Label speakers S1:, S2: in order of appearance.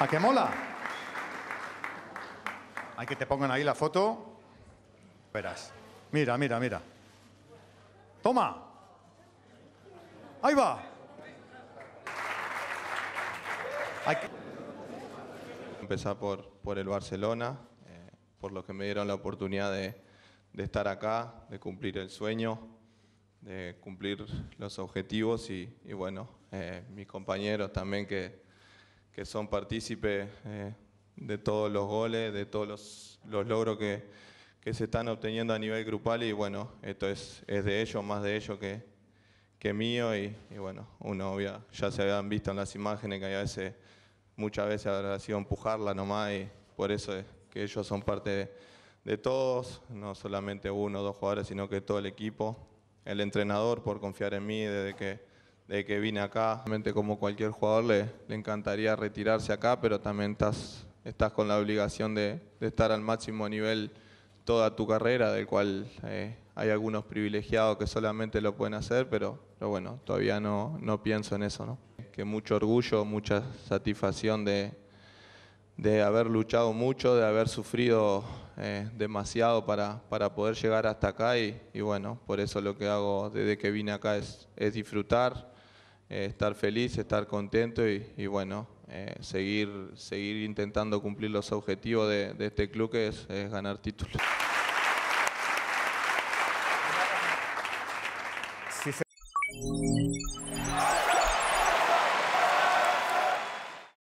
S1: ¿A qué mola? Hay que te pongan ahí la foto. Verás. Mira, mira, mira. Toma. Ahí va. Empezar por, por el Barcelona, eh, por lo que me dieron la oportunidad de, de estar acá, de cumplir el sueño, de cumplir los objetivos y, bueno, eh, mis compañeros también que, que son partícipes eh, de todos los goles, de todos los, los logros que, que, se están obteniendo a nivel grupal y bueno, esto es, es de ellos, más de ellos que, que mío y, bueno, uno obvia, ya se habían visto en las imágenes que a veces, muchas veces habrá sido empujarla nomás y por eso es que ellos son parte de de todos, no solamente uno o dos jugadores, sino que todo el equipo, el entrenador por confiar en mí desde que, de que vine acá. Realmente como cualquier jugador le, encantaría retirarse acá, pero también estás, estás con la obligación de, estar al máximo nivel toda tu carrera, del cual eh, hay algunos privilegiados que solamente lo pueden hacer, pero, bueno, todavía no, no pienso en eso. ¿no? Que mucho orgullo, mucha satisfacción de, de haber luchado mucho, de haber sufrido eh, demasiado para, poder llegar hasta acá y, bueno, por eso lo que hago desde que vine acá es, disfrutar, eh, estar feliz, estar contento y, bueno, eh, seguir, seguir intentando cumplir los objetivos de, este club que es, ganar títulos.